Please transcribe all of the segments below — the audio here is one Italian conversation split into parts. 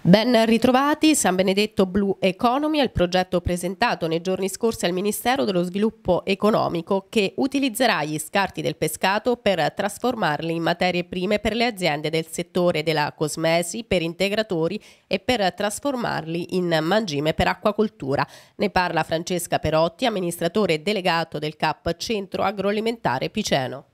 Ben ritrovati, San Benedetto Blue Economy è il progetto presentato nei giorni scorsi al Ministero dello Sviluppo Economico che utilizzerà gli scarti del pescato per trasformarli in materie prime per le aziende del settore della cosmesi, per integratori e per trasformarli in mangime per acquacoltura. Ne parla Francesca Perotti, amministratore delegato del CAP Centro Agroalimentare Piceno.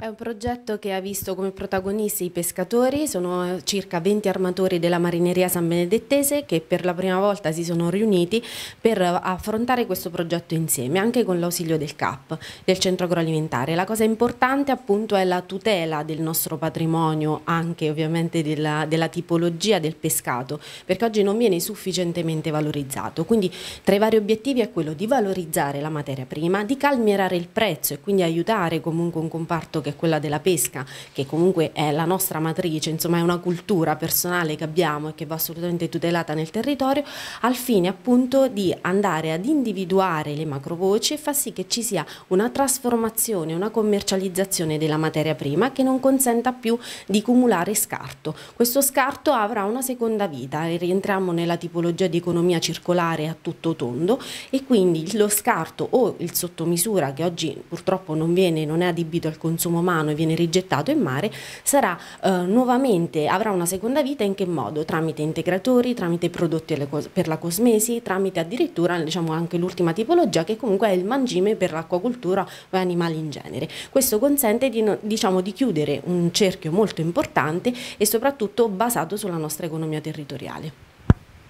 È un progetto che ha visto come protagonisti i pescatori, sono circa 20 armatori della marineria San Benedettese che per la prima volta si sono riuniti per affrontare questo progetto insieme, anche con l'ausilio del CAP, del Centro Agroalimentare. La cosa importante appunto è la tutela del nostro patrimonio, anche ovviamente della, della tipologia del pescato, perché oggi non viene sufficientemente valorizzato. Quindi tra i vari obiettivi è quello di valorizzare la materia prima, di calmierare il prezzo e quindi aiutare comunque un comparto che che è quella della pesca, che comunque è la nostra matrice, insomma è una cultura personale che abbiamo e che va assolutamente tutelata nel territorio, al fine appunto di andare ad individuare le macrovoci e far sì che ci sia una trasformazione, una commercializzazione della materia prima che non consenta più di cumulare scarto. Questo scarto avrà una seconda vita e rientriamo nella tipologia di economia circolare a tutto tondo e quindi lo scarto o il sottomisura che oggi purtroppo non viene, non è adibito al consumo umano e viene rigettato in mare, sarà eh, nuovamente, avrà una seconda vita in che modo? Tramite integratori, tramite prodotti per la cosmesi, tramite addirittura diciamo, anche l'ultima tipologia che comunque è il mangime per l'acquacultura o animali in genere. Questo consente di, diciamo, di chiudere un cerchio molto importante e soprattutto basato sulla nostra economia territoriale.